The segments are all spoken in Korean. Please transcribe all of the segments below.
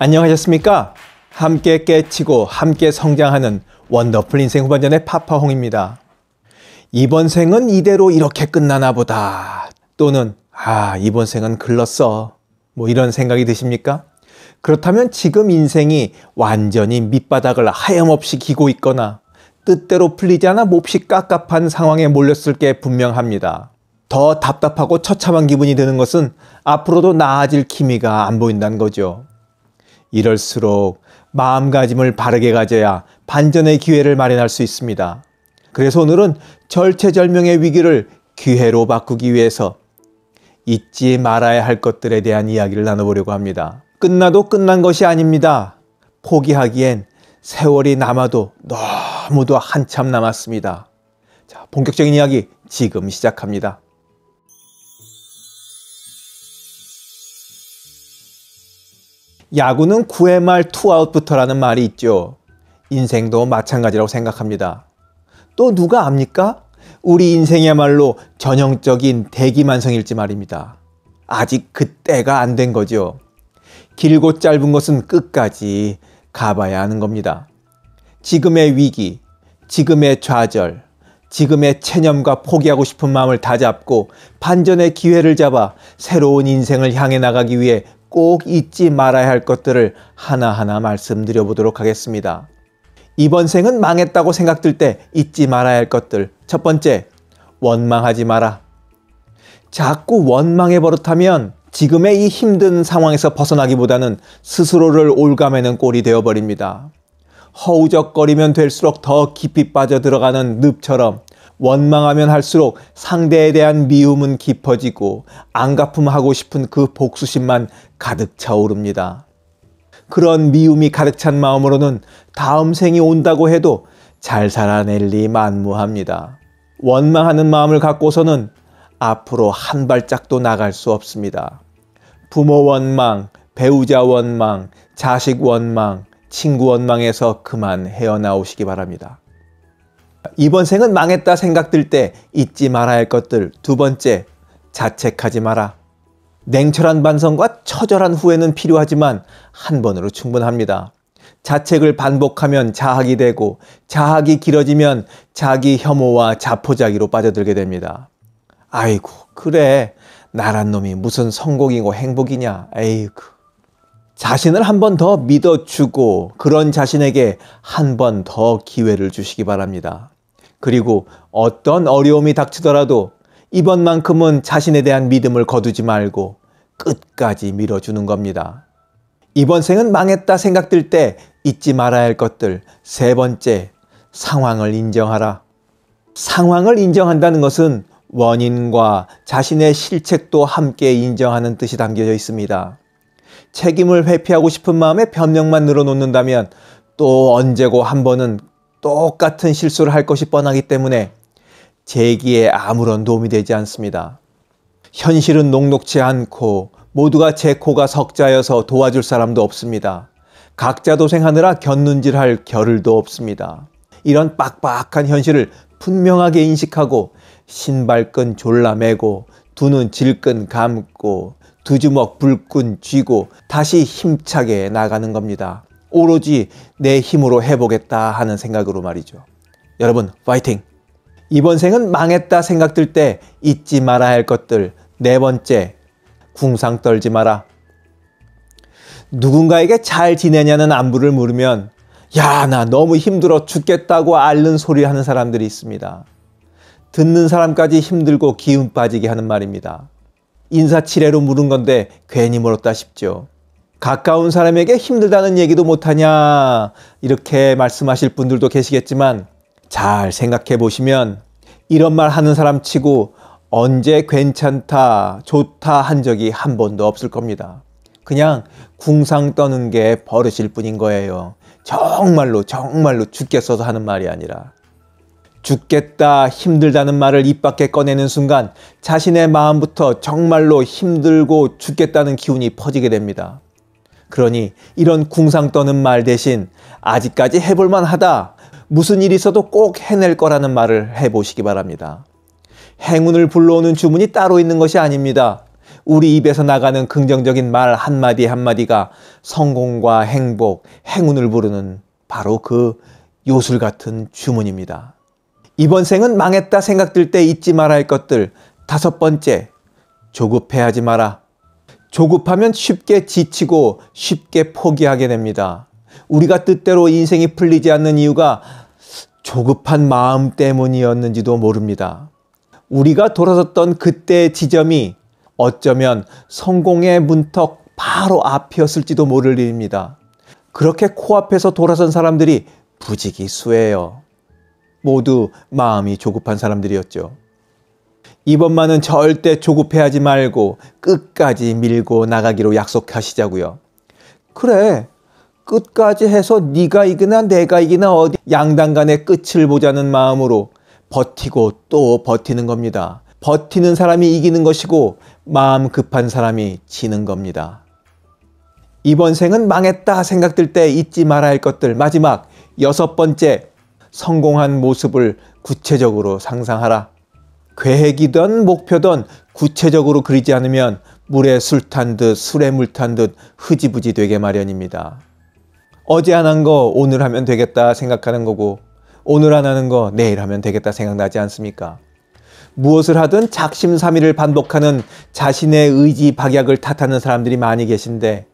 안녕하셨습니까? 함께 깨치고 함께 성장하는 원더풀 인생 후반전의 파파홍입니다. 이번 생은 이대로 이렇게 끝나나 보다. 또는 아, 이번 생은 글렀어. 뭐 이런 생각이 드십니까? 그렇다면 지금 인생이 완전히 밑바닥을 하염없이 기고 있거나 뜻대로 풀리지 않아 몹시 깝깝한 상황에 몰렸을 게 분명합니다. 더 답답하고 처참한 기분이 드는 것은 앞으로도 나아질 기미가 안 보인다는 거죠. 이럴수록 마음가짐을 바르게 가져야 반전의 기회를 마련할 수 있습니다. 그래서 오늘은 절체절명의 위기를 기회로 바꾸기 위해서 잊지 말아야 할 것들에 대한 이야기를 나눠보려고 합니다. 끝나도 끝난 것이 아닙니다. 포기하기엔 세월이 남아도 너무도 한참 남았습니다. 자, 본격적인 이야기 지금 시작합니다. 야구는 9회 말 투아웃부터라는 말이 있죠. 인생도 마찬가지라고 생각합니다. 또 누가 압니까? 우리 인생이야말로 전형적인 대기만성일지 말입니다. 아직 그때가 안 된 거죠. 길고 짧은 것은 끝까지 가봐야 하는 겁니다. 지금의 위기, 지금의 좌절, 지금의 체념과 포기하고 싶은 마음을 다 잡고 반전의 기회를 잡아 새로운 인생을 향해 나가기 위해 꼭 잊지 말아야 할 것들을 하나하나 말씀드려 보도록 하겠습니다. 이번 생은 망했다고 생각될 때 잊지 말아야 할 것들. 첫 번째, 원망하지 마라. 자꾸 원망해 버릇하면 지금의 이 힘든 상황에서 벗어나기보다는 스스로를 올가매는 꼴이 되어버립니다. 허우적거리면 될수록 더 깊이 빠져 들어가는 늪처럼 원망하면 할수록 상대에 대한 미움은 깊어지고 안 갚음하고 싶은 그 복수심만 가득 차오릅니다. 그런 미움이 가득 찬 마음으로는 다음 생이 온다고 해도 잘 살아낼리 만무합니다. 원망하는 마음을 갖고서는 앞으로 한 발짝도 나갈 수 없습니다. 부모 원망, 배우자 원망, 자식 원망, 친구 원망에서 그만 헤어나오시기 바랍니다. 이번 생은 망했다 생각 될때 잊지 말아야 할 것들 두 번째 자책하지 마라. 냉철한 반성과 처절한 후회는 필요하지만 한 번으로 충분합니다. 자책을 반복하면 자학이 되고 자학이 길어지면 자기 혐오와 자포자기로 빠져들게 됩니다. 아이고 그래 나란 놈이 무슨 성공이고 행복이냐 에이그 자신을 한 번 더 믿어주고 그런 자신에게 한 번 더 기회를 주시기 바랍니다. 그리고 어떤 어려움이 닥치더라도 이번만큼은 자신에 대한 믿음을 거두지 말고 끝까지 밀어주는 겁니다. 이번 생은 망했다 생각될 때 잊지 말아야 할 것들. 세 번째, 상황을 인정하라. 상황을 인정한다는 것은 원인과 자신의 실책도 함께 인정하는 뜻이 담겨져 있습니다. 책임을 회피하고 싶은 마음에 변명만 늘어놓는다면 또 언제고 한 번은 똑같은 실수를 할 것이 뻔하기 때문에 제기에 아무런 도움이 되지 않습니다. 현실은 녹록지 않고 모두가 제 코가 석자여서 도와줄 사람도 없습니다. 각자 도생하느라 견눈질할 겨를도 없습니다. 이런 빡빡한 현실을 분명하게 인식하고 신발끈 졸라매고 두눈 질끈 감고 두 주먹 불끈 쥐고 다시 힘차게 나가는 겁니다. 오로지 내 힘으로 해보겠다 하는 생각으로 말이죠. 여러분, 파이팅! 이번 생은 망했다 생각 들때 잊지 말아야 할 것들. 네 번째, 궁상 떨지 마라. 누군가에게 잘 지내냐는 안부를 물으면 야, 나 너무 힘들어 죽겠다고 앓는 소리 하는 사람들이 있습니다. 듣는 사람까지 힘들고 기운 빠지게 하는 말입니다. 인사치레로 물은 건데 괜히 물었다 싶죠. 가까운 사람에게 힘들다는 얘기도 못하냐 이렇게 말씀하실 분들도 계시겠지만 잘 생각해 보시면 이런 말 하는 사람 치고 언제 괜찮다, 좋다 한 적이 한 번도 없을 겁니다. 그냥 궁상 떠는 게 버릇일 뿐인 거예요. 정말로 정말로 죽겠어서 하는 말이 아니라. 죽겠다, 힘들다는 말을 입 밖에 꺼내는 순간 자신의 마음부터 정말로 힘들고 죽겠다는 기운이 퍼지게 됩니다. 그러니 이런 궁상 떠는 말 대신 아직까지 해볼만 하다, 무슨 일이 있어도 꼭 해낼 거라는 말을 해보시기 바랍니다. 행운을 불러오는 주문이 따로 있는 것이 아닙니다. 우리 입에서 나가는 긍정적인 말 한마디 한마디가 성공과 행복, 행운을 부르는 바로 그 요술 같은 주문입니다. 이번 생은 망했다 생각될 때 잊지 말아야 할 것들. 다섯 번째, 조급해하지 마라. 조급하면 쉽게 지치고 쉽게 포기하게 됩니다. 우리가 뜻대로 인생이 풀리지 않는 이유가 조급한 마음 때문이었는지도 모릅니다. 우리가 돌아섰던 그때의 지점이 어쩌면 성공의 문턱 바로 앞이었을지도 모를 일입니다. 그렇게 코앞에서 돌아선 사람들이 부지기수예요. 모두 마음이 조급한 사람들이었죠. 이번만은 절대 조급해하지 말고 끝까지 밀고 나가기로 약속하시자고요. 그래. 끝까지 해서 네가 이기나 내가 이기나 어디 양당 간의 끝을 보자는 마음으로 버티고 또 버티는 겁니다. 버티는 사람이 이기는 것이고 마음 급한 사람이 지는 겁니다. 이번 생은 망했다 생각될 때 잊지 말아야 할 것들 마지막 여섯 번째 성공한 모습을 구체적으로 상상하라. 계획이든 목표든 구체적으로 그리지 않으면 물에 술 탄 듯 술에 물 탄 듯 흐지부지 되게 마련입니다. 어제 안 한 거 오늘 하면 되겠다 생각하는 거고 오늘 안 하는 거 내일 하면 되겠다 생각나지 않습니까? 무엇을 하든 작심삼일을 반복하는 자신의 의지 박약을 탓하는 사람들이 많이 계신데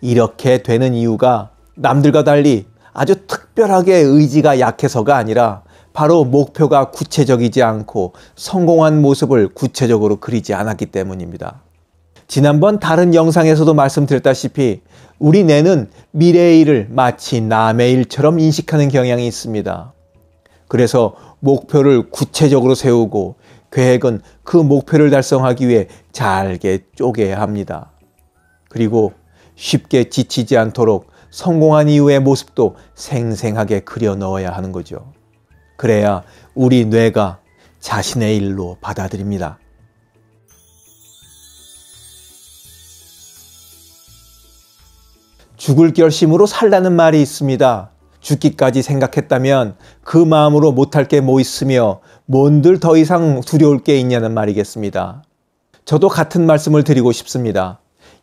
이렇게 되는 이유가 남들과 달리 아주 특별하게 의지가 약해서가 아니라 바로 목표가 구체적이지 않고 성공한 모습을 구체적으로 그리지 않았기 때문입니다. 지난번 다른 영상에서도 말씀드렸다시피 우리 뇌는 미래의 일을 마치 남의 일처럼 인식하는 경향이 있습니다. 그래서 목표를 구체적으로 세우고 계획은 그 목표를 달성하기 위해 잘게 쪼개야 합니다. 그리고 쉽게 지치지 않도록 성공한 이후의 모습도 생생하게 그려 넣어야 하는 거죠. 그래야 우리 뇌가 자신의 일로 받아들입니다. 죽을 결심으로 살라는 말이 있습니다. 죽기까지 생각했다면 그 마음으로 못할 게 뭐 있으며 뭔들 더 이상 두려울 게 있냐는 말이겠습니다. 저도 같은 말씀을 드리고 싶습니다.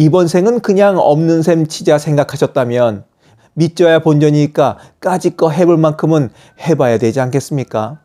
이번 생은 그냥 없는 셈 치자 생각하셨다면 믿져야 본전이니까 까짓거 해볼 만큼은 해봐야 되지 않겠습니까?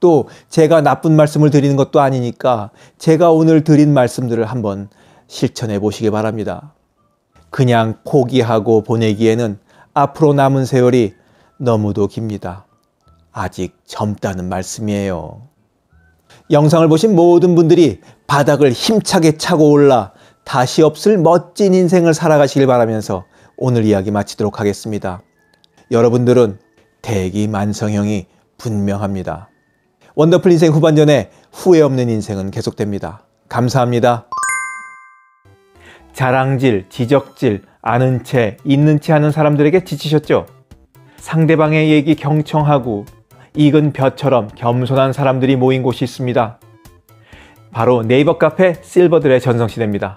또 제가 나쁜 말씀을 드리는 것도 아니니까 제가 오늘 드린 말씀들을 한번 실천해 보시기 바랍니다. 그냥 포기하고 보내기에는 앞으로 남은 세월이 너무도 깁니다. 아직 젊다는 말씀이에요. 영상을 보신 모든 분들이 바닥을 힘차게 차고 올라 다시 없을 멋진 인생을 살아가시길 바라면서 오늘 이야기 마치도록 하겠습니다. 여러분들은 대기 만성형이 분명합니다. 원더풀 인생 후반전에 후회 없는 인생은 계속됩니다. 감사합니다. 자랑질, 지적질, 아는 채, 있는 채 하는 사람들에게 지치셨죠? 상대방의 얘기 경청하고 익은 벼처럼 겸손한 사람들이 모인 곳이 있습니다. 바로 네이버 카페 실버들의 전성시대입니다.